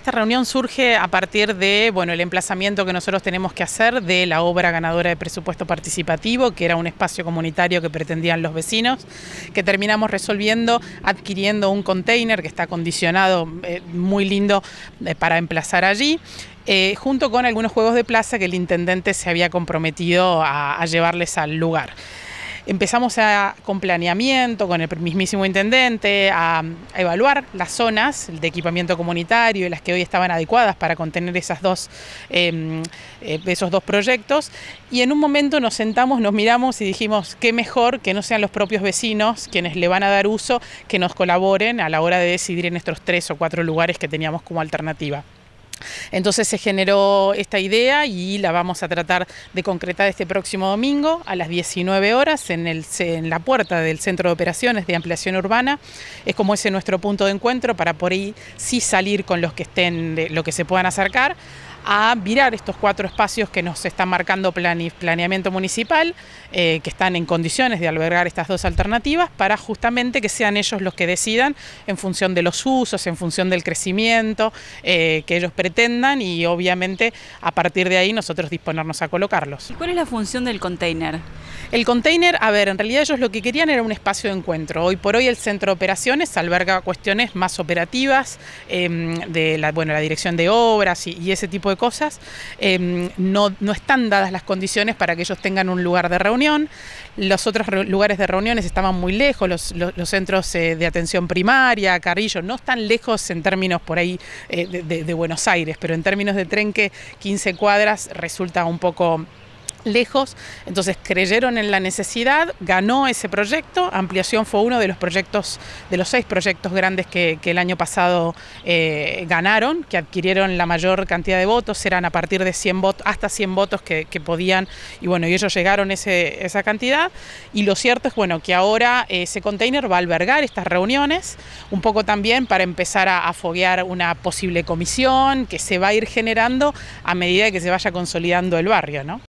Esta reunión surge a partir de bueno, el emplazamiento que nosotros tenemos que hacer de la obra ganadora de presupuesto participativo, que era un espacio comunitario que pretendían los vecinos, que terminamos resolviendo adquiriendo un container que está acondicionado eh, muy lindo eh, para emplazar allí. Eh, junto con algunos juegos de plaza que el intendente se había comprometido a llevarles al lugar. Empezamos con planeamiento, con el mismísimo intendente, a, evaluar las zonas de equipamiento comunitario y las que hoy estaban adecuadas para contener esas dos, em, eh, esos dos proyectos. Y en un momento nos sentamos, nos miramos y dijimos, qué mejor que no sean los propios vecinos quienes le van a dar uso, que nos colaboren a la hora de decidir en estos tres o cuatro lugares que teníamos como alternativa. Entonces se generó esta idea y la vamos a tratar de concretar este próximo domingo a las 19 horas en, en la puerta del Centro de Operaciones de Ampliación Urbana. Es como ese nuestro punto de encuentro para por ahí sí salir con los que estén, lo que se puedan acercar a mirar estos cuatro espacios que nos está marcando planeamiento municipal, eh, que están en condiciones de albergar estas dos alternativas, para justamente que sean ellos los que decidan en función de los usos, en función del crecimiento eh, que ellos pretendan y obviamente a partir de ahí nosotros disponernos a colocarlos. ¿Y cuál es la función del container? El container, a ver, en realidad ellos lo que querían era un espacio de encuentro. Hoy por hoy el centro de operaciones alberga cuestiones más operativas em, de la, bueno, la dirección de obras y, ese tipo de cosas. Em, no, no están dadas las condiciones para que ellos tengan un lugar de reunión. Los otros lugares de reuniones estaban muy lejos, los, centros eh, de atención primaria, Carrillo, no están lejos en términos por ahí eh, de, de Buenos Aires, pero en términos de tren que 15 cuadras resulta un poco lejos, entonces creyeron en la necesidad, ganó ese proyecto, ampliación fue uno de los proyectos, de los seis proyectos grandes que, el año pasado eh, ganaron, que adquirieron la mayor cantidad de votos, eran a partir de 100 votos, hasta 100 votos que, podían, y bueno, y ellos llegaron esa cantidad, y lo cierto es, bueno, que ahora eh, ese container va a albergar estas reuniones, un poco también para empezar a, a foguear una posible comisión que se va a ir generando a medida que se vaya consolidando el barrio, ¿no?